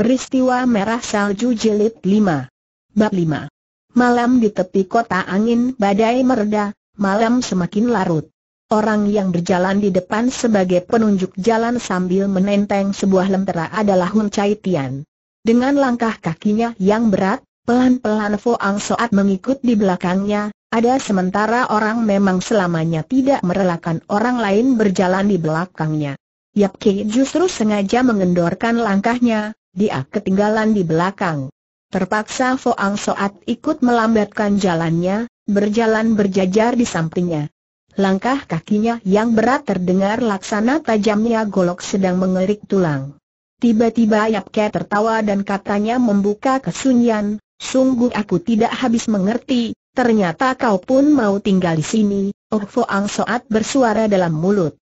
Peristiwa Merah Salju Jilid 5 Bab 5 Malam di tepi kota angin badai mereda, malam semakin larut. Orang yang berjalan di depan sebagai penunjuk jalan sambil menenteng sebuah lentera adalah Hun Chai Tian. Dengan langkah kakinya yang berat, pelan-pelan Foang Soat mengikut di belakangnya, ada sementara orang memang selamanya tidak merelakan orang lain berjalan di belakangnya. Yap Ki justru sengaja mengendorkan langkahnya, dia ketinggalan di belakang. Terpaksa Foang Soat ikut melambatkan jalannya, berjalan berjajar di sampingnya. Langkah kakinya yang berat terdengar laksana tajamnya golok sedang mengerik tulang. Tiba-tiba Yap Ke tertawa dan katanya membuka kesunyian, sungguh aku tidak habis mengerti, ternyata kau pun mau tinggal di sini, Oh Foang Soat bersuara dalam mulut.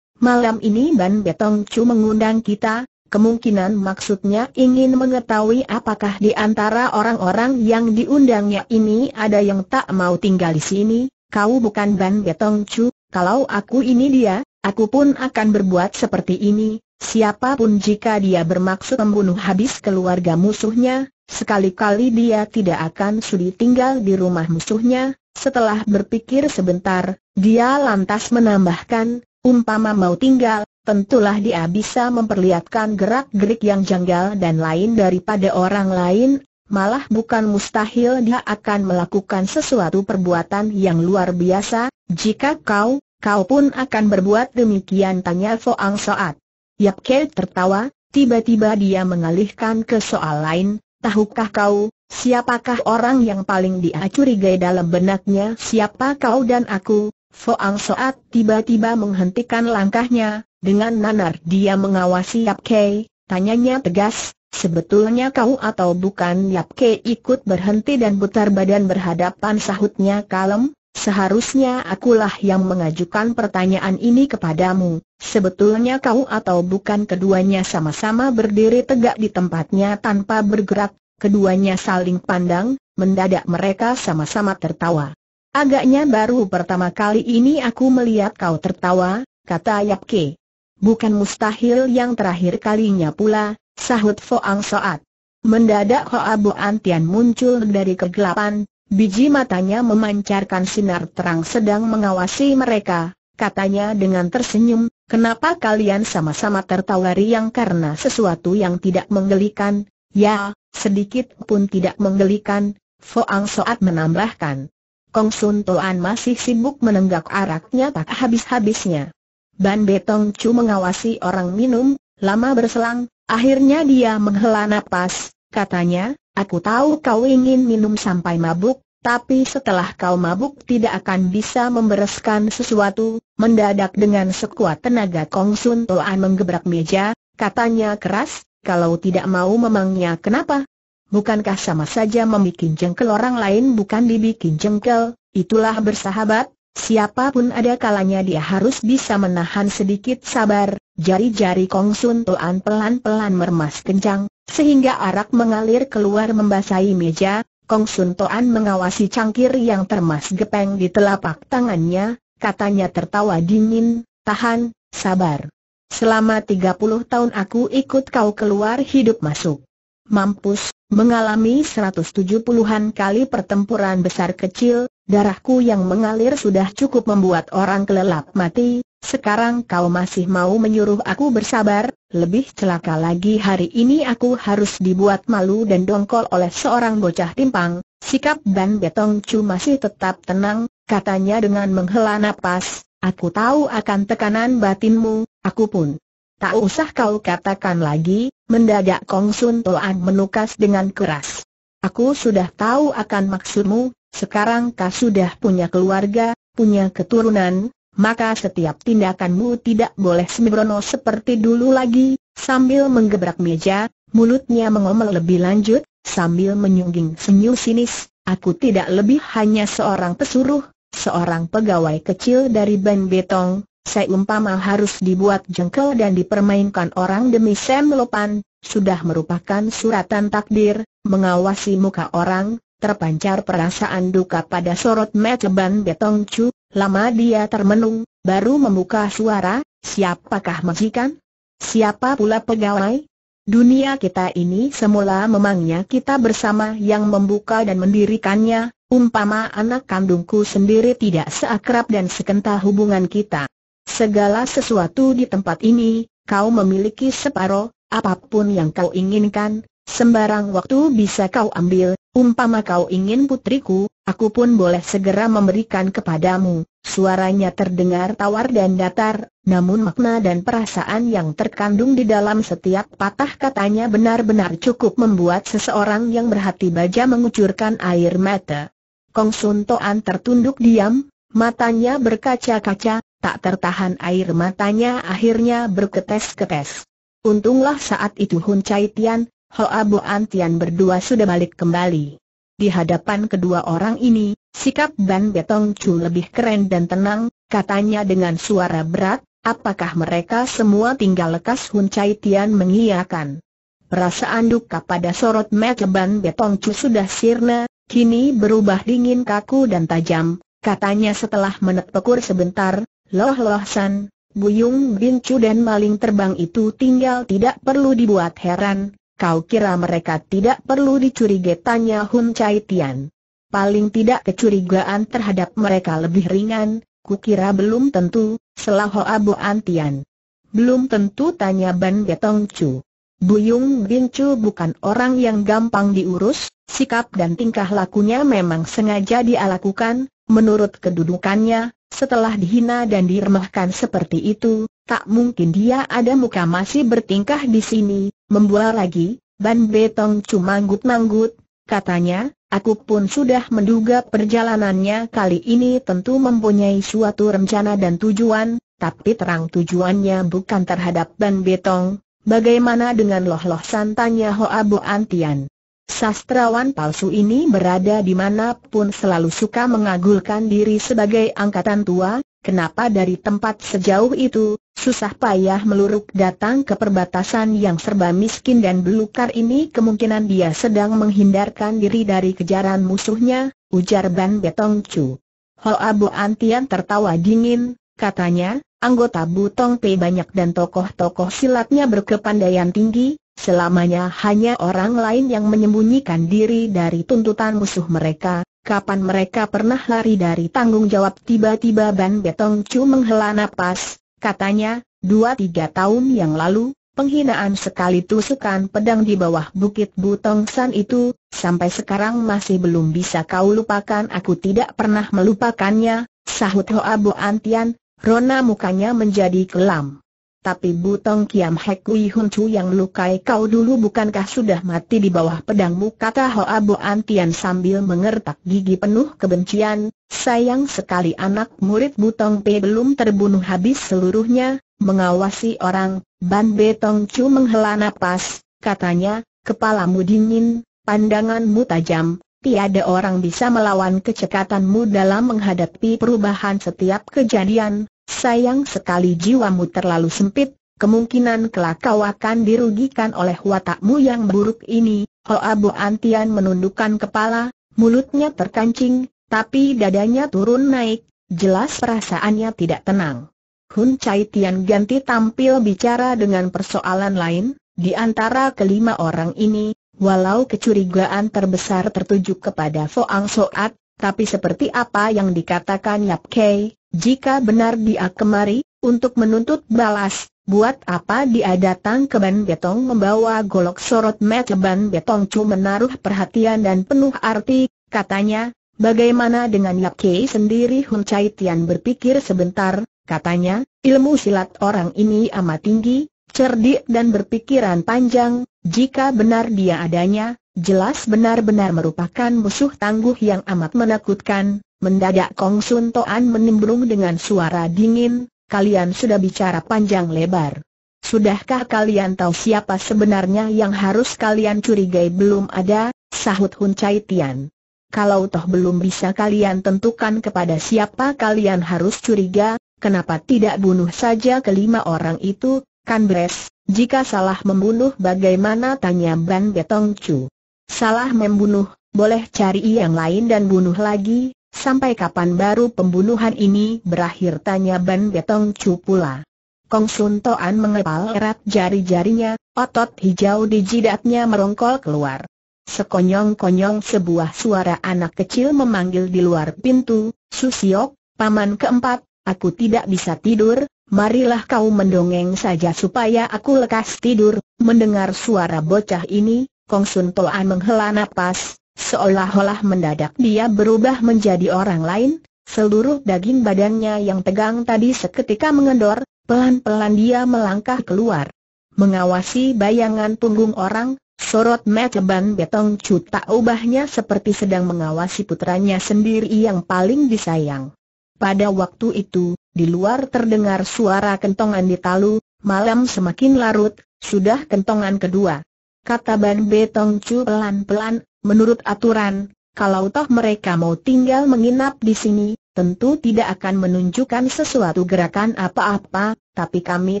Malam ini Ban Betong Chu mengundang kita, Kemungkinan maksudnya ingin mengetahui apakah di antara orang-orang yang diundangnya ini ada yang tak mau tinggal di sini, kau bukan Ban Getong Chu, kalau aku ini dia, aku pun akan berbuat seperti ini, siapapun jika dia bermaksud membunuh habis keluarga musuhnya, sekali-kali dia tidak akan sudi tinggal di rumah musuhnya, setelah berpikir sebentar, dia lantas menambahkan, umpama mau tinggal, tentulah dia bisa memperlihatkan gerak-gerik yang janggal dan lain daripada orang lain, malah bukan mustahil dia akan melakukan sesuatu perbuatan yang luar biasa, jika kau, kau pun akan berbuat demikian tanya Foang Soat. Yap Ke tertawa, tiba-tiba dia mengalihkan ke soal lain, tahukah kau, siapakah orang yang paling dia curigai dalam benaknya siapa kau dan aku, Ang Soat tiba-tiba menghentikan langkahnya, dengan nanar dia mengawasi Yap Kei, tanyanya tegas, sebetulnya kau atau bukan Yap Kei ikut berhenti dan putar badan berhadapan sahutnya kalem, seharusnya akulah yang mengajukan pertanyaan ini kepadamu, sebetulnya kau atau bukan keduanya sama-sama berdiri tegak di tempatnya tanpa bergerak, keduanya saling pandang, mendadak mereka sama-sama tertawa. Agaknya baru pertama kali ini aku melihat kau tertawa, kata Yap Ke. Bukan mustahil yang terakhir kalinya pula, sahut Foang Soat. Mendadak Hoa Abu Antian muncul dari kegelapan, biji matanya memancarkan sinar terang sedang mengawasi mereka, katanya dengan tersenyum, kenapa kalian sama-sama tertawa riang karena sesuatu yang tidak menggelikan, ya, sedikit pun tidak menggelikan, Foang Soat menambahkan. Kong Sun Toan masih sibuk menenggak araknya tak habis-habisnya. Ban Betong Chu mengawasi orang minum, lama berselang, akhirnya dia menghela napas, katanya, aku tahu kau ingin minum sampai mabuk, tapi setelah kau mabuk tidak akan bisa membereskan sesuatu, mendadak dengan sekuat tenaga Kong Sun Toan menggebrak meja, katanya keras, kalau tidak mau memangnya kenapa, bukankah sama saja membuat jengkel orang lain bukan dibikin jengkel, itulah bersahabat, siapapun ada kalanya dia harus bisa menahan sedikit sabar, jari-jari Kong Sun Tuan pelan-pelan meremas kencang, sehingga arak mengalir keluar membasahi meja, Kong Sun Toan mengawasi cangkir yang termas gepeng di telapak tangannya, katanya tertawa dingin, tahan, sabar. Selama 30 tahun aku ikut kau keluar hidup masuk. Mampus, Mengalami 170-an kali pertempuran besar kecil, darahku yang mengalir sudah cukup membuat orang kelelap mati, sekarang kau masih mau menyuruh aku bersabar, lebih celaka lagi hari ini aku harus dibuat malu dan dongkol oleh seorang bocah timpang, sikap Ban Betong Chu masih tetap tenang, katanya dengan menghela nafas. aku tahu akan tekanan batinmu, aku pun Tak usah kau katakan lagi, mendadak Kong Sun Toan menukas dengan keras. Aku sudah tahu akan maksudmu, sekarang kau sudah punya keluarga, punya keturunan, maka setiap tindakanmu tidak boleh sembrono seperti dulu lagi, sambil menggebrak meja, mulutnya mengomel lebih lanjut, sambil menyungging senyum sinis, aku tidak lebih hanya seorang pesuruh, seorang pegawai kecil dari Ben Betong, seumpama harus dibuat jengkel dan dipermainkan orang demi Sam Lopan, sudah merupakan suratan takdir, mengawasi muka orang, terpancar perasaan duka pada sorot meceban Betong Chu, lama dia termenung, baru membuka suara, siapakah majikan? Siapa pula pegawai? Dunia kita ini semula memangnya kita bersama yang membuka dan mendirikannya, umpama anak kandungku sendiri tidak seakrab dan sekental hubungan kita. Segala sesuatu di tempat ini, kau memiliki separoh, apapun yang kau inginkan, sembarang waktu bisa kau ambil, umpama kau ingin putriku, aku pun boleh segera memberikan kepadamu. Suaranya terdengar tawar dan datar, namun makna dan perasaan yang terkandung di dalam setiap patah katanya benar-benar cukup membuat seseorang yang berhati baja mengucurkan air mata. Kong Sun Toan tertunduk diam, matanya berkaca-kaca, Tak tertahan air matanya akhirnya berketes-ketes. Untunglah saat itu Hun Chai Tian, Hoa An Tian berdua sudah balik kembali. Di hadapan kedua orang ini, sikap Ban Betong Chu lebih keren dan tenang, katanya dengan suara berat, apakah mereka semua tinggal lekas Hun Chai Tian mengiyakan. Perasaan duka pada sorot mata Ban Betong Chu sudah sirna, kini berubah dingin kaku dan tajam, katanya setelah menepukur sebentar, Loh Loh San, Buyung Bin Chu dan maling terbang itu tinggal tidak perlu dibuat heran, kau kira mereka tidak perlu dicurigai tanya Hun Chai Tian. Paling tidak kecurigaan terhadap mereka lebih ringan, kukira belum tentu, selah Hoa Bu Antian. Belum tentu tanya Ban Betong Chu. Buyung Bin Chu bukan orang yang gampang diurus, sikap dan tingkah lakunya memang sengaja dialakukan. Menurut kedudukannya, setelah dihina dan diremehkan seperti itu, tak mungkin dia ada muka masih bertingkah di sini, membual lagi, Ban Betong cuma manggut-manggut, katanya, aku pun sudah menduga perjalanannya kali ini tentu mempunyai suatu rencana dan tujuan, tapi terang tujuannya bukan terhadap Ban Betong, bagaimana dengan loh-loh santannya Hoa Bo Antian. Sastrawan palsu ini berada di dimanapun selalu suka mengagulkan diri sebagai angkatan tua, kenapa dari tempat sejauh itu, susah payah meluruk datang ke perbatasan yang serba miskin dan belukar ini kemungkinan dia sedang menghindarkan diri dari kejaran musuhnya, ujar Ban Betong Chu. Hoa Bo Antian tertawa dingin, katanya, Anggota Butong Pei banyak dan tokoh-tokoh silatnya berkepandaian tinggi, selamanya hanya orang lain yang menyembunyikan diri dari tuntutan musuh mereka, kapan mereka pernah lari dari tanggung jawab tiba-tiba Ban Betong Chu menghela napas, katanya, dua tiga tahun yang lalu, penghinaan sekali tusukan pedang di bawah bukit Butong San itu, sampai sekarang masih belum bisa kau lupakan aku tidak pernah melupakannya, sahut Hoa Bo Antian, Rona mukanya menjadi kelam. Tapi Butong Kiam Hek Kui Hun Chu yang melukai kau dulu bukankah sudah mati di bawah pedangmu kata Hoa Bo Antian sambil mengertak gigi penuh kebencian, sayang sekali anak murid Butong Pe belum terbunuh habis seluruhnya, mengawasi orang, Ban Betong Chu menghela napas, katanya, kepalamu dingin, pandanganmu tajam, Tiada orang bisa melawan kecekatanmu dalam menghadapi perubahan setiap kejadian, sayang sekali jiwamu terlalu sempit, kemungkinan kelak kau akan dirugikan oleh watakmu yang buruk ini. Hoa oh, Abu Antian menundukkan kepala, mulutnya terkancing, tapi dadanya turun naik, jelas perasaannya tidak tenang. Hun Chai Tian ganti tampil bicara dengan persoalan lain, di antara kelima orang ini, Walau kecurigaan terbesar tertuju kepada Foang Soat, tapi seperti apa yang dikatakan Yap Kei, jika benar dia kemari, untuk menuntut balas, buat apa dia datang ke Ban Betong membawa golok sorot mat Ban Betong Chu menaruh perhatian dan penuh arti, katanya, bagaimana dengan Yap Kei sendiri Hun Chai Tian berpikir sebentar, katanya, ilmu silat orang ini amat tinggi, cerdik dan berpikiran panjang, jika benar dia adanya, jelas benar-benar merupakan musuh tangguh yang amat menakutkan. Mendadak Kong Sun Toan menimbrung dengan suara dingin, kalian sudah bicara panjang lebar. Sudahkah kalian tahu siapa sebenarnya yang harus kalian curigai belum ada, sahut Hun Chai Tian. Kalau toh belum bisa kalian tentukan kepada siapa kalian harus curiga, Kenapa tidak bunuh saja kelima orang itu, Kanbres, jika salah membunuh bagaimana tanya Ban Betong Chu. Salah membunuh, boleh cari yang lain dan bunuh lagi, sampai kapan baru pembunuhan ini berakhir tanya Ban Betong Chu pula. Kong Sun Toan mengepal erat jari-jarinya, otot hijau di jidatnya merongkol keluar. Sekonyong-konyong sebuah suara anak kecil memanggil di luar pintu, Susiok, paman keempat, aku tidak bisa tidur, marilah kau mendongeng saja supaya aku lekas tidur. Mendengar suara bocah ini, Kong Sun Toan menghela napas, seolah-olah mendadak dia berubah menjadi orang lain, seluruh daging badannya yang tegang tadi seketika mengendor, pelan-pelan dia melangkah keluar. Mengawasi bayangan punggung orang, sorot Ban Betong cu tak ubahnya seperti sedang mengawasi putranya sendiri yang paling disayang. Pada waktu itu, di luar terdengar suara kentongan di talu, malam semakin larut, sudah kentongan kedua. Kata Ban Betong Chu pelan-pelan, menurut aturan, kalau toh mereka mau tinggal menginap di sini, tentu tidak akan menunjukkan sesuatu gerakan apa-apa, tapi kami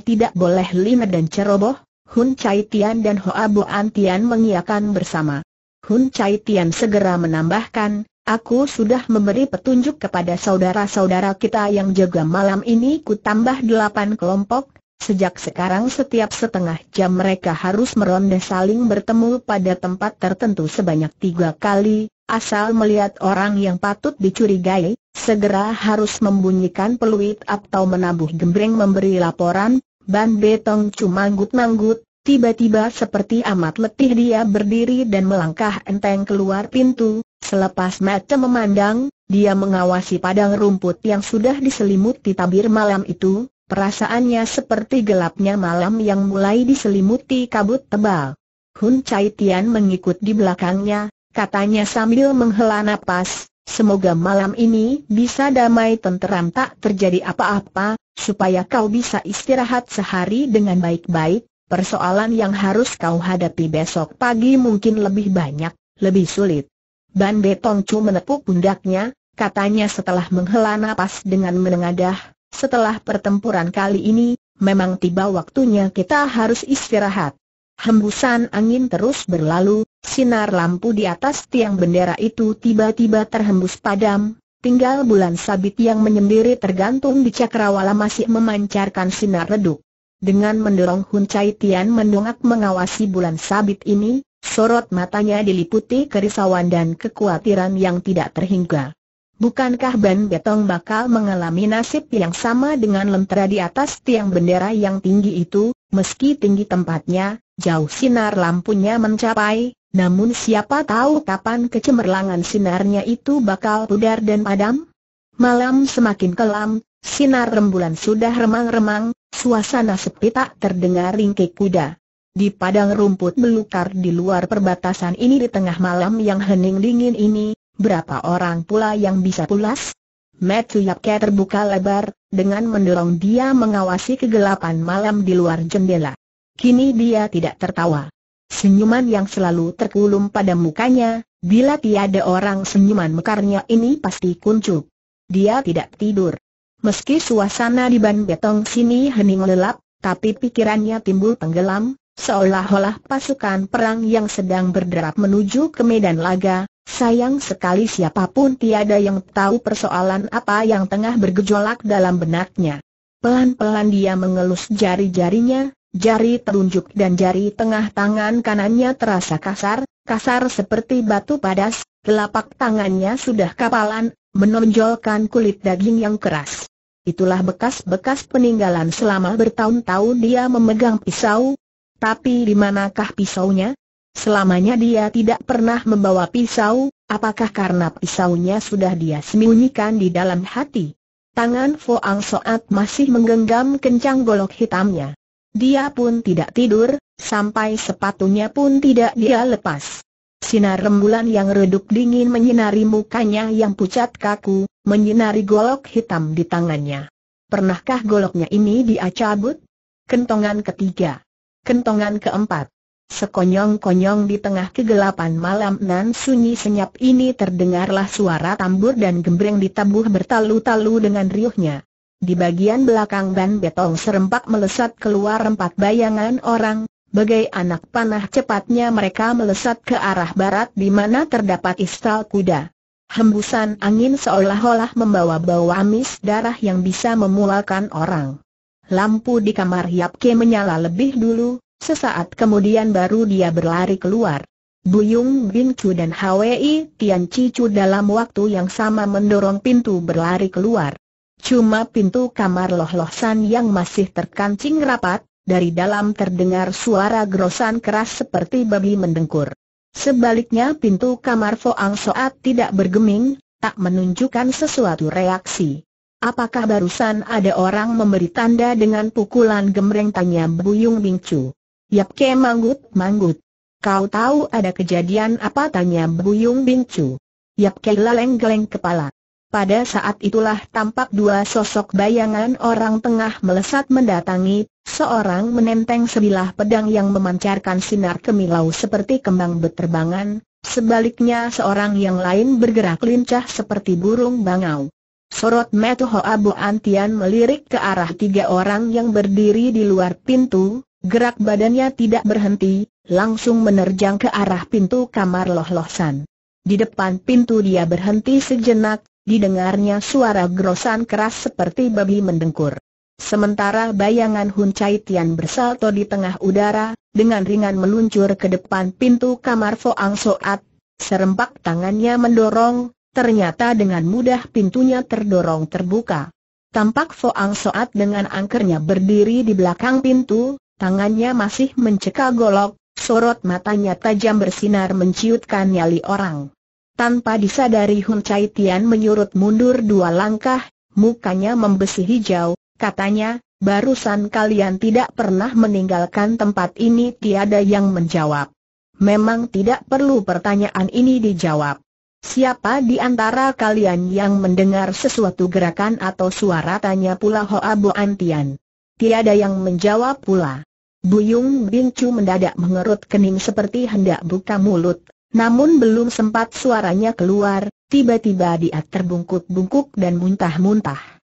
tidak boleh lima dan ceroboh, Hun Chai Tian dan Hoa Bo An Tian mengiakan bersama. Hun Chai Tian segera menambahkan, Aku sudah memberi petunjuk kepada saudara-saudara kita yang jaga malam ini Kutambah delapan kelompok, sejak sekarang setiap setengah jam mereka harus meronda saling bertemu pada tempat tertentu sebanyak tiga kali, asal melihat orang yang patut dicurigai, segera harus membunyikan peluit atau menabuh gembreng memberi laporan, Ban Betong cuma manggut-manggut, tiba-tiba seperti amat letih dia berdiri dan melangkah enteng keluar pintu, Selepas mata memandang, dia mengawasi padang rumput yang sudah diselimuti tabir malam itu, perasaannya seperti gelapnya malam yang mulai diselimuti kabut tebal. Hun Chai Tian mengikut di belakangnya, katanya sambil menghela napas, semoga malam ini bisa damai tenteram tak terjadi apa-apa, supaya kau bisa istirahat sehari dengan baik-baik, persoalan yang harus kau hadapi besok pagi mungkin lebih banyak, lebih sulit. Ban Tongcu menepuk pundaknya, katanya setelah menghela nafas dengan menengadah, setelah pertempuran kali ini, memang tiba waktunya kita harus istirahat. Hembusan angin terus berlalu, sinar lampu di atas tiang bendera itu tiba-tiba terhembus padam, tinggal bulan sabit yang menyendiri tergantung di cakrawala masih memancarkan sinar redup. Dengan mendorong Hun Cai Tian mendongak mengawasi bulan sabit ini, sorot matanya diliputi kerisauan dan kekhawatiran yang tidak terhingga. Bukankah Ban Betong bakal mengalami nasib yang sama dengan lentera di atas tiang bendera yang tinggi itu, meski tinggi tempatnya, jauh sinar lampunya mencapai, namun siapa tahu kapan kecemerlangan sinarnya itu bakal pudar dan padam? Malam semakin kelam, sinar rembulan sudah remang-remang, suasana sepi tak terdengar ringkik kuda. Di padang rumput melukar di luar perbatasan ini di tengah malam yang hening dingin ini, berapa orang pula yang bisa pulas? Matthew Yapke terbuka lebar, dengan mendorong dia mengawasi kegelapan malam di luar jendela. Kini dia tidak tertawa. Senyuman yang selalu terkulum pada mukanya, bila tiada orang senyuman mekarnya ini pasti kuncup. Dia tidak tidur. Meski suasana di ban betong sini hening lelap, tapi pikirannya timbul tenggelam, Seolah-olah pasukan perang yang sedang berderap menuju ke medan laga, sayang sekali siapapun tiada yang tahu persoalan apa yang tengah bergejolak dalam benaknya. Pelan-pelan dia mengelus jari-jarinya, jari telunjuk dan jari tengah tangan kanannya terasa kasar, kasar seperti batu padas, telapak tangannya sudah kapalan, menonjolkan kulit daging yang keras. Itulah bekas-bekas peninggalan selama bertahun-tahun dia memegang pisau, tapi di manakah pisaunya? Selamanya dia tidak pernah membawa pisau, apakah karena pisaunya sudah dia sembunyikan di dalam hati? Tangan Foang Soat masih menggenggam kencang golok hitamnya. Dia pun tidak tidur, sampai sepatunya pun tidak dia lepas. Sinar rembulan yang redup dingin menyinari mukanya yang pucat kaku, menyinari golok hitam di tangannya. Pernahkah goloknya ini dia cabut? Kentongan ketiga. Kentongan keempat. Sekonyong-konyong di tengah kegelapan malam nan sunyi senyap ini terdengarlah suara tambur dan gembreng ditabuh bertalu-talu dengan riuhnya. Di bagian belakang ban betong serempak melesat keluar empat bayangan orang, bagai anak panah cepatnya mereka melesat ke arah barat di mana terdapat istal kuda. Hembusan angin seolah-olah membawa bau amis darah yang bisa memulakan orang. Lampu di kamar Yap Ke menyala lebih dulu, sesaat kemudian baru dia berlari keluar. Buyung Bin Chu dan Hwi Tian Cicu dalam waktu yang sama mendorong pintu berlari keluar. Cuma pintu kamar Loh Loh San yang masih terkancing rapat, dari dalam terdengar suara gerosan keras seperti babi mendengkur. Sebaliknya pintu kamar Foang Soat tidak bergeming, tak menunjukkan sesuatu reaksi. Apakah barusan ada orang memberi tanda dengan pukulan gemreng tanya Buyung Bingcu? Yap ke manggut, manggut. Kau tahu ada kejadian apa tanya Buyung Bingcu? Yap ke geleng kepala. Pada saat itulah tampak dua sosok bayangan orang tengah melesat mendatangi, seorang menenteng sebilah pedang yang memancarkan sinar kemilau seperti kembang beterbangan, sebaliknya seorang yang lain bergerak lincah seperti burung bangau. Sorot Metu Hoa Antian melirik ke arah tiga orang yang berdiri di luar pintu, gerak badannya tidak berhenti, langsung menerjang ke arah pintu kamar Loh Loh San. Di depan pintu dia berhenti sejenak, didengarnya suara grosan keras seperti babi mendengkur. Sementara bayangan Hun Chai Tian bersalto di tengah udara, dengan ringan meluncur ke depan pintu kamar Fo Ang Soat, serempak tangannya mendorong, Ternyata dengan mudah pintunya terdorong terbuka. Tampak Foang Soat dengan angkernya berdiri di belakang pintu, tangannya masih mencekal golok, sorot matanya tajam bersinar menciutkan nyali orang. Tanpa disadari Hun Chai Tian menyurut mundur dua langkah, mukanya membesi hijau, katanya, barusan kalian tidak pernah meninggalkan tempat ini tiada yang menjawab. Memang tidak perlu pertanyaan ini dijawab. Siapa di antara kalian yang mendengar sesuatu gerakan atau suara tanya pula Hoa Bo Antian. Tiada yang menjawab pula. Buyung Bincu mendadak mengerut kening seperti hendak buka mulut, namun belum sempat suaranya keluar, tiba-tiba dia terbungkuk-bungkuk dan muntah-muntah.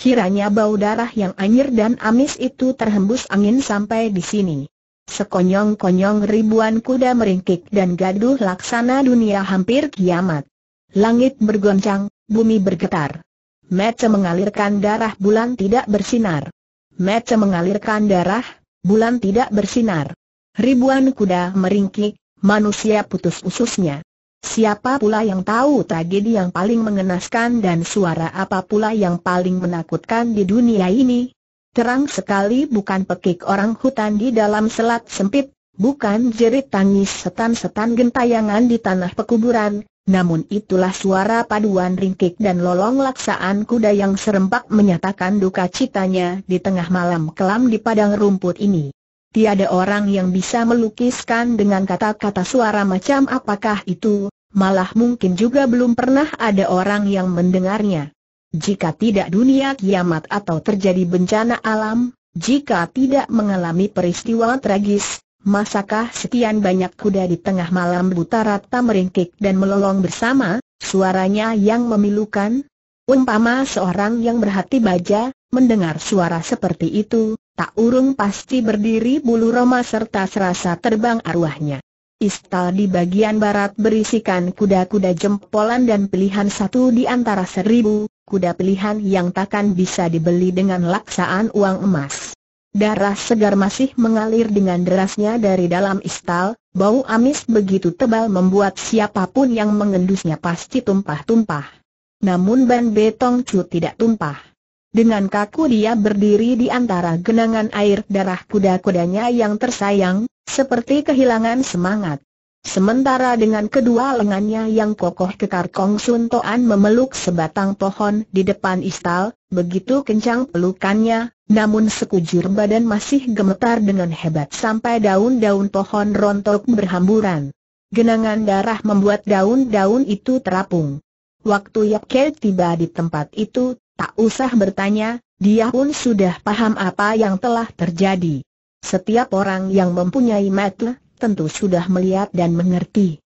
Kiranya bau darah yang anyir dan amis itu terhembus angin sampai di sini. Sekonyong-konyong ribuan kuda meringkik dan gaduh laksana dunia hampir kiamat. Langit bergoncang, bumi bergetar. Mece mengalirkan darah bulan tidak bersinar. Mece mengalirkan darah, bulan tidak bersinar. Ribuan kuda meringkik, manusia putus ususnya. Siapa pula yang tahu tragedi yang paling mengenaskan dan suara apa pula yang paling menakutkan di dunia ini? Terang sekali bukan pekik orang hutan di dalam selat sempit, bukan jerit tangis setan-setan gentayangan di tanah pekuburan, namun itulah suara paduan ringkik dan lolong laksaan kuda yang serempak menyatakan duka citanya di tengah malam kelam di padang rumput ini. Tiada orang yang bisa melukiskan dengan kata-kata suara macam apakah itu, malah mungkin juga belum pernah ada orang yang mendengarnya. Jika tidak dunia kiamat atau terjadi bencana alam, jika tidak mengalami peristiwa tragis, masakah sekian banyak kuda di tengah malam buta rata meringkik dan melolong bersama, suaranya yang memilukan? Umpama seorang yang berhati baja, mendengar suara seperti itu, tak urung pasti berdiri bulu roma serta serasa terbang arwahnya. Istal di bagian barat berisikan kuda-kuda jempolan dan pilihan satu di antara seribu, kuda pilihan yang takkan bisa dibeli dengan laksaan uang emas. Darah segar masih mengalir dengan derasnya dari dalam istal, bau amis begitu tebal membuat siapapun yang mengendusnya pasti tumpah-tumpah. Namun Ban Betong Chu tidak tumpah. Dengan kaku dia berdiri di antara genangan air darah kuda-kudanya yang tersayang, seperti kehilangan semangat. Sementara dengan kedua lengannya yang kokoh kekar Kong Sun Toan memeluk sebatang pohon di depan istal, begitu kencang pelukannya, namun sekujur badan masih gemetar dengan hebat sampai daun-daun pohon rontok berhamburan. Genangan darah membuat daun-daun itu terapung. Waktu Yap Ke tiba di tempat itu, tak usah bertanya, dia pun sudah paham apa yang telah terjadi. Setiap orang yang mempunyai mata, tentu sudah melihat dan mengerti.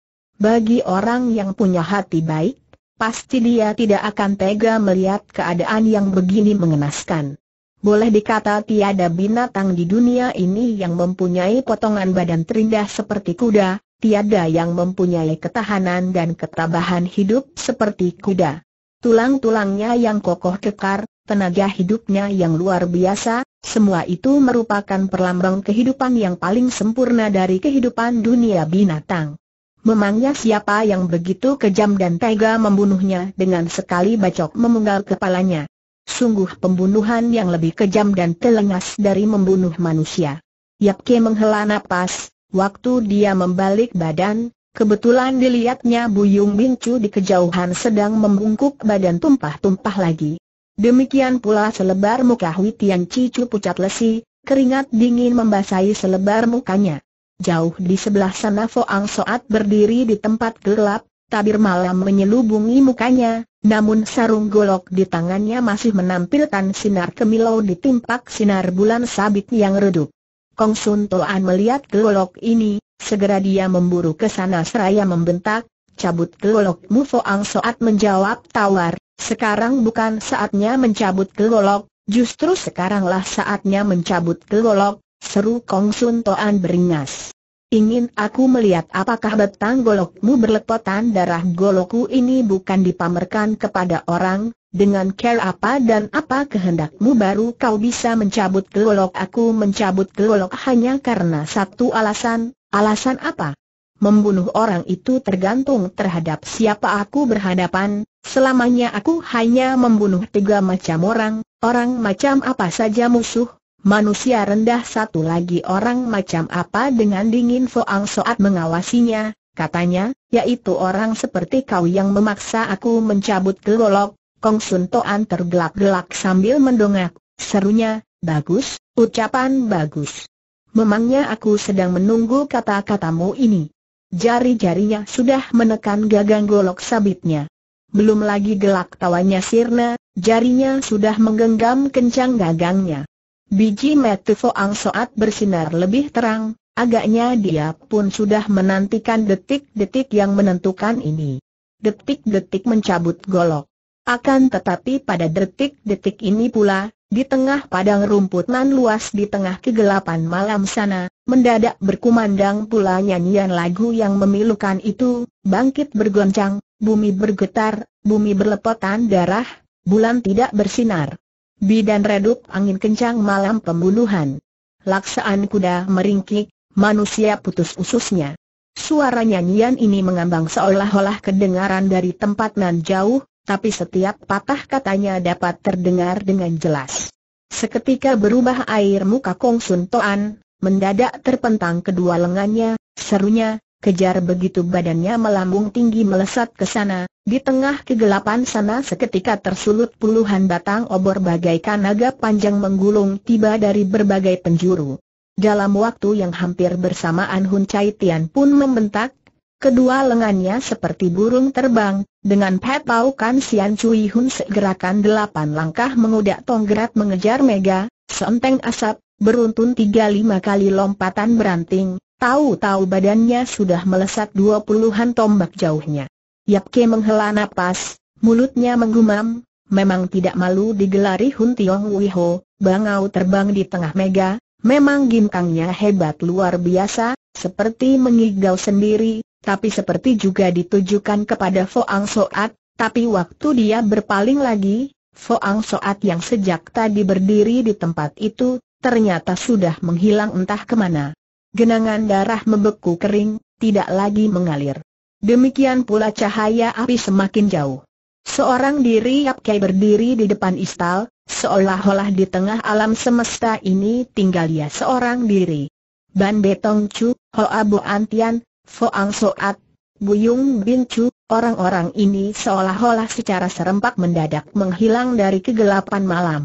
Bagi orang yang punya hati baik, pasti dia tidak akan tega melihat keadaan yang begini mengenaskan. Boleh dikata tiada binatang di dunia ini yang mempunyai potongan badan terindah seperti kuda, tiada yang mempunyai ketahanan dan ketabahan hidup seperti kuda. Tulang-tulangnya yang kokoh kekar, tenaga hidupnya yang luar biasa, semua itu merupakan perlambang kehidupan yang paling sempurna dari kehidupan dunia binatang. Memangnya siapa yang begitu kejam dan tega membunuhnya dengan sekali bacok memenggal kepalanya? Sungguh pembunuhan yang lebih kejam dan telengas dari membunuh manusia. Yapke menghela napas, waktu dia membalik badan, kebetulan dilihatnya Buyung Bincu di kejauhan sedang membungkuk badan tumpah-tumpah lagi. Demikian pula selebar muka Hui Tian Cicu pucat lesi, keringat dingin membasahi selebar mukanya. Jauh di sebelah sana Foang Soat berdiri di tempat gelap, tabir malam menyelubungi mukanya, namun sarung golok di tangannya masih menampilkan sinar kemilau di timpak sinar bulan sabit yang redup. Kong Sun Toan melihat golok ini, segera dia memburu ke sana seraya membentak, cabut golokmu Foang Soat menjawab tawar, sekarang bukan saatnya mencabut kelolok, justru sekaranglah saatnya mencabut kelolok, seru Kong Sun Toan beringas. Ingin aku melihat apakah betang golokmu berlepotan darah goloku ini bukan dipamerkan kepada orang, dengan care apa dan apa kehendakmu baru kau bisa mencabut kelolok aku mencabut kelolok hanya karena satu alasan, alasan apa? Membunuh orang itu tergantung terhadap siapa aku berhadapan, selamanya aku hanya membunuh tiga macam orang, orang macam apa saja musuh, manusia rendah satu lagi orang macam apa dengan dingin Foang Soat mengawasinya, katanya, yaitu orang seperti kau yang memaksa aku mencabut gelolok, Kong Sun Toan tergelak-gelak sambil mendongak, serunya, bagus, ucapan bagus. Memangnya aku sedang menunggu kata-katamu ini. Jari-jarinya sudah menekan gagang golok sabitnya. Belum lagi gelak tawanya sirna, jarinya sudah menggenggam kencang gagangnya. Biji metu foang Soat bersinar lebih terang, agaknya dia pun sudah menantikan detik-detik yang menentukan ini. Detik-detik mencabut golok. Akan tetapi pada detik-detik ini pula, di tengah padang rumput nan luas di tengah kegelapan malam sana, Mendadak berkumandang pula nyanyian lagu yang memilukan itu, bangkit bergoncang, bumi bergetar, bumi berlepotan darah, bulan tidak bersinar. Bidan redup angin kencang malam pembunuhan. Laksaan kuda meringkik, manusia putus ususnya. Suara nyanyian ini mengambang seolah-olah kedengaran dari tempat nan jauh, tapi setiap patah katanya dapat terdengar dengan jelas. Seketika berubah air muka Kong Sun Toan, Mendadak terpentang kedua lengannya, serunya, kejar begitu badannya melambung tinggi melesat ke sana, di tengah kegelapan sana seketika tersulut puluhan batang obor bagaikan naga panjang menggulung tiba dari berbagai penjuru. Dalam waktu yang hampir bersamaan Hun Chai Tian pun membentak, kedua lengannya seperti burung terbang, dengan pepau kan Sian Cui Hun segerakan delapan langkah mengudak tonggrat mengejar Mega, seenteng asap, beruntun tiga lima kali lompatan beranting, tahu-tahu badannya sudah melesat dua puluhan tombak jauhnya. Yap Yapke menghela nafas, mulutnya menggumam, memang tidak malu digelari Hun Tiong Ho, bangau terbang di tengah mega, memang ginkangnya hebat luar biasa, seperti mengigau sendiri, tapi seperti juga ditujukan kepada Foang Soat, tapi waktu dia berpaling lagi, Foang Soat yang sejak tadi berdiri di tempat itu, ternyata sudah menghilang entah kemana. Genangan darah membeku kering, tidak lagi mengalir. Demikian pula cahaya api semakin jauh. Seorang diri Yap Kai berdiri di depan istal, seolah-olah di tengah alam semesta ini tinggal ia seorang diri. Ban Betong Chu, Hoa Bu Antian, Foang Soat, Buyung Bin Chu, orang-orang ini seolah-olah secara serempak mendadak menghilang dari kegelapan malam.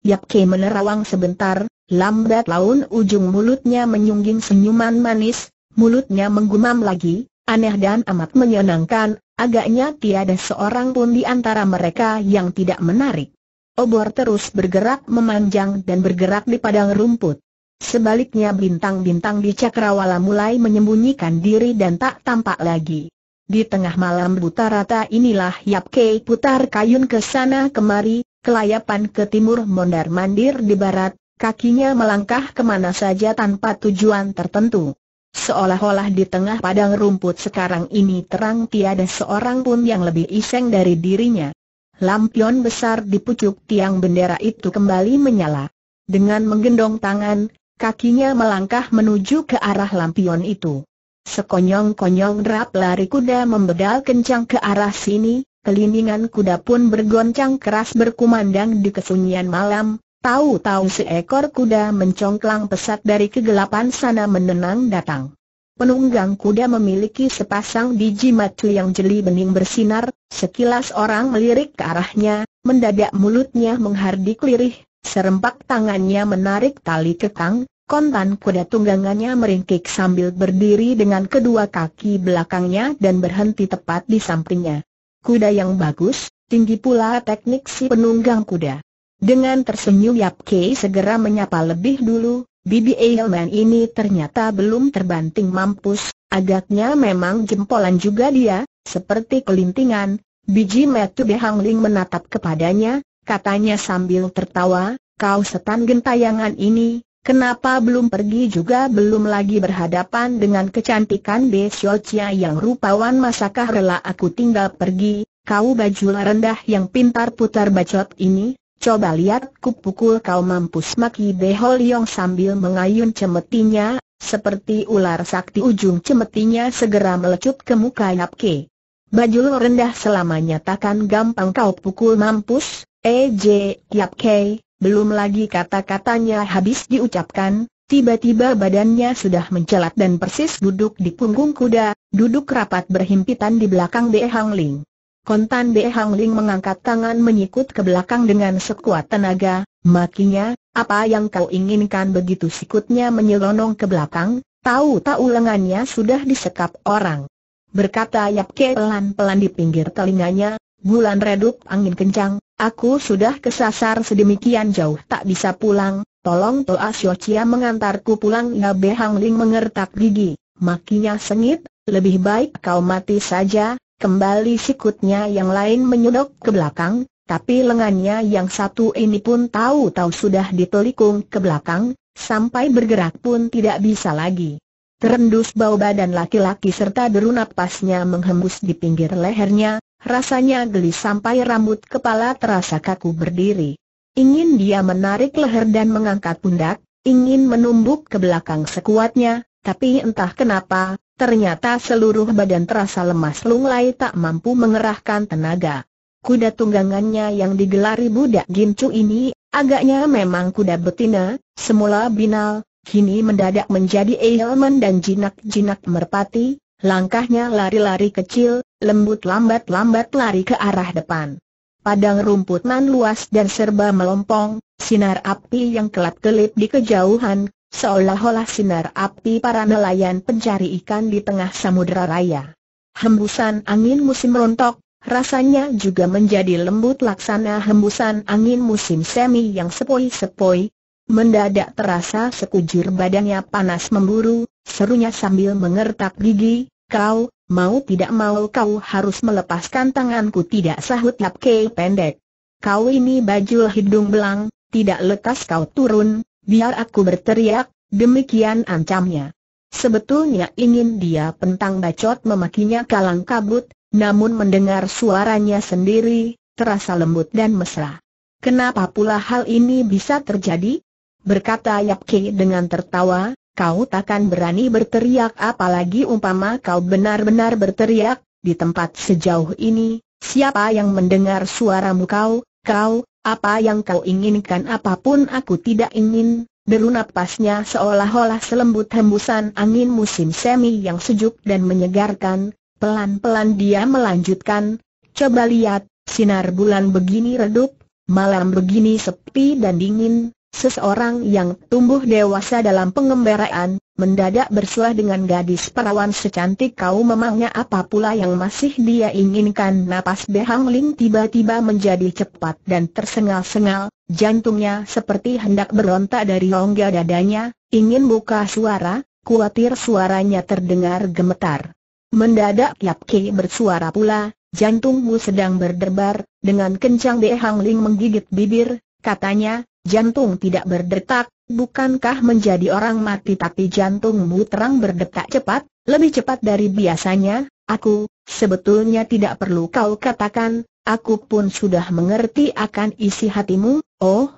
Yap Ke menerawang sebentar, lambat laun ujung mulutnya menyungging senyuman manis, mulutnya menggumam lagi, aneh dan amat menyenangkan, agaknya tiada seorang pun di antara mereka yang tidak menarik. Obor terus bergerak memanjang dan bergerak di padang rumput. Sebaliknya bintang-bintang di cakrawala mulai menyembunyikan diri dan tak tampak lagi. Di tengah malam buta rata inilah Yap Kei putar kayun ke sana kemari, kelayapan ke timur mondar-mandir di barat, kakinya melangkah kemana saja tanpa tujuan tertentu. Seolah-olah di tengah padang rumput sekarang ini terang tiada seorang pun yang lebih iseng dari dirinya. Lampion besar di pucuk tiang bendera itu kembali menyala. Dengan menggendong tangan, kakinya melangkah menuju ke arah lampion itu. Sekonyong-konyong drap lari kuda membedal kencang ke arah sini, Kelindingan kuda pun bergoncang keras berkumandang di kesunyian malam, tahu-tahu seekor kuda mencongklang pesat dari kegelapan sana menenang datang. Penunggang kuda memiliki sepasang biji mata yang jeli bening bersinar, sekilas orang melirik ke arahnya, mendadak mulutnya menghardik lirih, serempak tangannya menarik tali kekang, Kontan kuda tunggangannya meringkik sambil berdiri dengan kedua kaki belakangnya dan berhenti tepat di sampingnya kuda yang bagus, tinggi pula teknik si penunggang kuda. Dengan tersenyum Yap Kei segera menyapa lebih dulu, Bibi Ailman ini ternyata belum terbanting mampus, agaknya memang jempolan juga dia, seperti kelintingan. Biji metu behangling menatap kepadanya, katanya sambil tertawa, kau setan gentayangan ini, Kenapa belum pergi juga belum lagi berhadapan dengan kecantikan Be Chia yang rupawan masakah rela aku tinggal pergi, kau baju rendah yang pintar putar bacot ini, coba lihat ku pukul kau mampus maki Be Holyong sambil mengayun cemetinya, seperti ular sakti ujung cemetinya segera melecut ke muka Ke. Baju rendah selamanya takkan gampang kau pukul mampus, EJ Ke. Belum lagi kata-katanya habis diucapkan, tiba-tiba badannya sudah mencelat dan persis duduk di punggung kuda, duduk rapat berhimpitan di belakang Be Hang Ling. Kontan Be Hang Ling mengangkat tangan menyikut ke belakang dengan sekuat tenaga, makinya, apa yang kau inginkan begitu sikutnya menyelonong ke belakang, tahu-tahu lengannya sudah disekap orang. Berkata Yap pelan-pelan di pinggir telinganya, bulan redup angin kencang, Aku sudah kesasar sedemikian jauh tak bisa pulang, tolong Toa Sio mengantarku pulang Nabe Behang Ling mengertak gigi, makinya sengit, lebih baik kau mati saja, kembali sikutnya yang lain menyodok ke belakang, tapi lengannya yang satu ini pun tahu-tahu sudah ditelikung ke belakang, sampai bergerak pun tidak bisa lagi. Terendus bau badan laki-laki serta deru napasnya menghembus di pinggir lehernya, Rasanya geli sampai rambut kepala terasa kaku berdiri. Ingin dia menarik leher dan mengangkat pundak, ingin menumbuk ke belakang sekuatnya, tapi entah kenapa, ternyata seluruh badan terasa lemas lunglai tak mampu mengerahkan tenaga. Kuda tunggangannya yang digelari budak Gincu ini, agaknya memang kuda betina, semula binal, kini mendadak menjadi elemen dan jinak-jinak merpati, Langkahnya lari-lari kecil, lembut lambat-lambat lari ke arah depan. Padang rumput nan luas dan serba melompong, sinar api yang kelap-kelip di kejauhan, seolah-olah sinar api para nelayan pencari ikan di tengah samudera raya. Hembusan angin musim rontok, rasanya juga menjadi lembut laksana hembusan angin musim semi yang sepoi-sepoi. Mendadak terasa sekujur badannya panas memburu, Serunya sambil mengertak gigi, kau, mau tidak mau kau harus melepaskan tanganku tidak sahut Lap Kei pendek. Kau ini baju hidung belang, tidak lekas kau turun, biar aku berteriak, demikian ancamnya. Sebetulnya ingin dia pentang bacot memakinya kalang kabut, namun mendengar suaranya sendiri, terasa lembut dan mesra. Kenapa pula hal ini bisa terjadi? Berkata Yap Kei dengan tertawa, kau takkan berani berteriak apalagi umpama kau benar-benar berteriak, di tempat sejauh ini, siapa yang mendengar suaramu kau, kau, apa yang kau inginkan apapun aku tidak ingin, deru napasnya seolah-olah selembut hembusan angin musim semi yang sejuk dan menyegarkan, pelan-pelan dia melanjutkan, coba lihat, sinar bulan begini redup, malam begini sepi dan dingin, Seseorang yang tumbuh dewasa dalam pengembaraan, mendadak bersuah dengan gadis perawan secantik kau memangnya apa pula yang masih dia inginkan napas Behang Ling tiba-tiba menjadi cepat dan tersengal-sengal, jantungnya seperti hendak berontak dari rongga dadanya, ingin buka suara, kuatir suaranya terdengar gemetar. Mendadak Yap Ki bersuara pula, jantungmu sedang berdebar, dengan kencang Behang Ling menggigit bibir, katanya, Jantung tidak berdetak, bukankah menjadi orang mati tapi jantungmu terang berdetak cepat, lebih cepat dari biasanya? Aku, sebetulnya tidak perlu kau katakan, aku pun sudah mengerti akan isi hatimu, oh?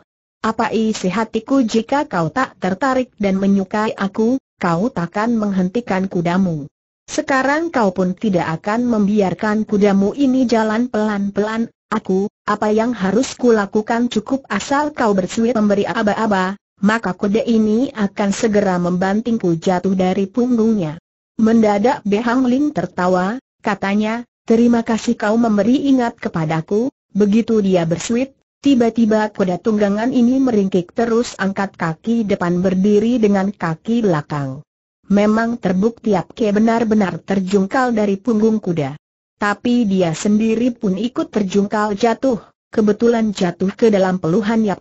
Apa isi hatiku jika kau tak tertarik dan menyukai aku, kau takkan menghentikan kudamu. Sekarang kau pun tidak akan membiarkan kudamu ini jalan pelan-pelan, Aku, apa yang harus kulakukan cukup asal kau bersuit memberi aba-aba, maka kode ini akan segera membantingku jatuh dari punggungnya. Mendadak Behang Ling tertawa, katanya, terima kasih kau memberi ingat kepadaku, begitu dia bersuit, tiba-tiba kuda tunggangan ini meringkik terus angkat kaki depan berdiri dengan kaki belakang. Memang terbukti Apke benar-benar terjungkal dari punggung kuda tapi dia sendiri pun ikut terjungkal jatuh, kebetulan jatuh ke dalam peluhan Yap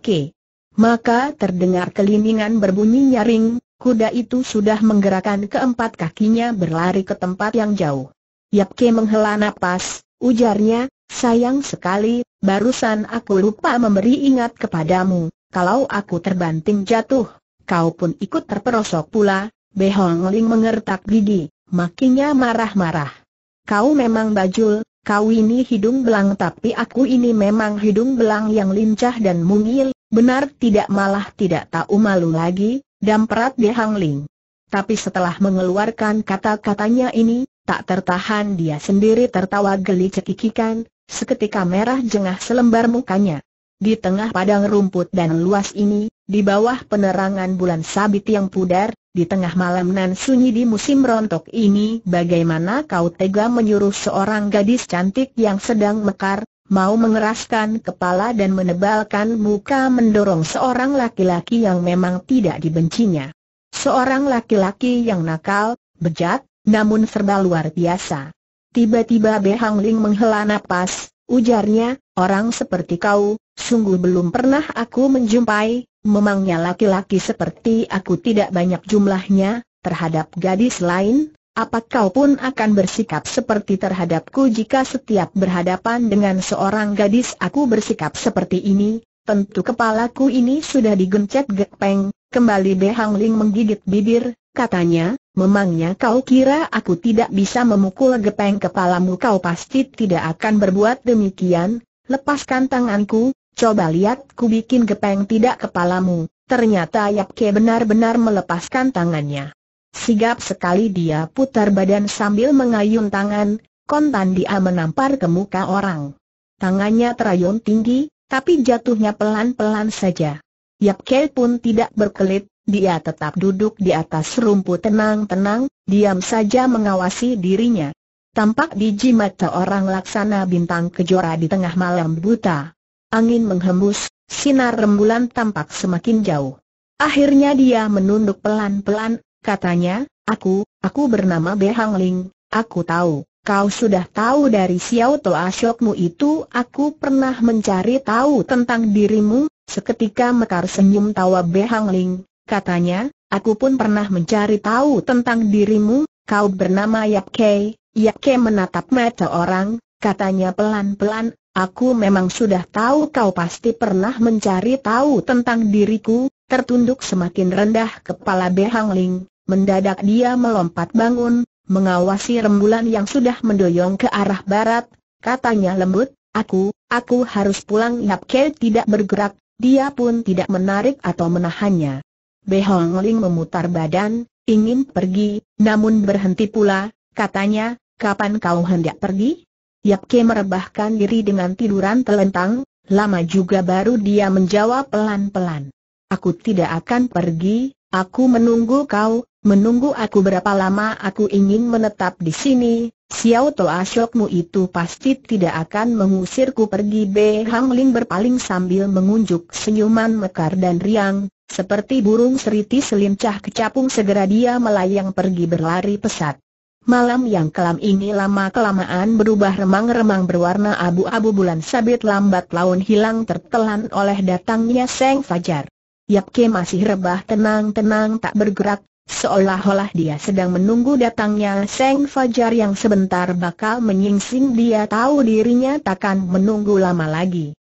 Maka terdengar kelilingan berbunyi nyaring, kuda itu sudah menggerakkan keempat kakinya berlari ke tempat yang jauh. Yap menghela napas, ujarnya, sayang sekali, barusan aku lupa memberi ingat kepadamu, kalau aku terbanting jatuh, kau pun ikut terperosok pula, Behongling mengertak gigi, makinya marah-marah kau memang bajul, kau ini hidung belang tapi aku ini memang hidung belang yang lincah dan mungil, benar tidak malah tidak tahu malu lagi, damperat di Hang Ling. Tapi setelah mengeluarkan kata-katanya ini, tak tertahan dia sendiri tertawa geli cekikikan, seketika merah jengah selembar mukanya. Di tengah padang rumput dan luas ini, di bawah penerangan bulan sabit yang pudar, di tengah malam nan sunyi di musim rontok ini bagaimana kau tega menyuruh seorang gadis cantik yang sedang mekar, mau mengeraskan kepala dan menebalkan muka mendorong seorang laki-laki yang memang tidak dibencinya. Seorang laki-laki yang nakal, bejat, namun serba luar biasa. Tiba-tiba Behang Ling menghela napas, ujarnya, orang seperti kau, sungguh belum pernah aku menjumpai, Memangnya laki-laki seperti aku tidak banyak jumlahnya, terhadap gadis lain, apa kau pun akan bersikap seperti terhadapku jika setiap berhadapan dengan seorang gadis aku bersikap seperti ini, tentu kepalaku ini sudah digencet gepeng, kembali Behang Ling menggigit bibir, katanya, memangnya kau kira aku tidak bisa memukul gepeng kepalamu kau pasti tidak akan berbuat demikian, lepaskan tanganku, Coba lihat ku bikin gepeng tidak kepalamu. Ternyata Yapke benar-benar melepaskan tangannya. Sigap sekali dia putar badan sambil mengayun tangan, kontan dia menampar ke muka orang. Tangannya terayun tinggi, tapi jatuhnya pelan-pelan saja. Yapke pun tidak berkelit, dia tetap duduk di atas rumput tenang-tenang, diam saja mengawasi dirinya. Tampak biji mata orang laksana bintang kejora di tengah malam buta. Angin menghembus, sinar rembulan tampak semakin jauh. Akhirnya dia menunduk pelan-pelan, katanya, aku, aku bernama Behang Ling, aku tahu, kau sudah tahu dari Xiao Toa Shokmu itu aku pernah mencari tahu tentang dirimu, seketika mekar senyum tawa Behang Ling, katanya, aku pun pernah mencari tahu tentang dirimu, kau bernama Yap Kei, Yap Kei menatap mata orang, katanya pelan-pelan, Aku memang sudah tahu kau pasti pernah mencari tahu tentang diriku, tertunduk semakin rendah kepala Behang Ling, mendadak dia melompat bangun, mengawasi rembulan yang sudah mendoyong ke arah barat, katanya lembut, aku, aku harus pulang Yap tidak bergerak, dia pun tidak menarik atau menahannya. Behang Ling memutar badan, ingin pergi, namun berhenti pula, katanya, kapan kau hendak pergi? Yap Yapke merebahkan diri dengan tiduran telentang, lama juga baru dia menjawab pelan-pelan. Aku tidak akan pergi, aku menunggu kau, menunggu aku berapa lama aku ingin menetap di sini, Xiao To Ashokmu itu pasti tidak akan mengusirku pergi Be Hang Ling berpaling sambil mengunjuk senyuman mekar dan riang, seperti burung seriti selincah kecapung segera dia melayang pergi berlari pesat. Malam yang kelam ini lama-kelamaan berubah remang-remang berwarna abu-abu bulan sabit lambat laun hilang tertelan oleh datangnya Seng Fajar. Yap Yapke masih rebah tenang-tenang tak bergerak, seolah-olah dia sedang menunggu datangnya Seng Fajar yang sebentar bakal menyingsing dia tahu dirinya takkan menunggu lama lagi.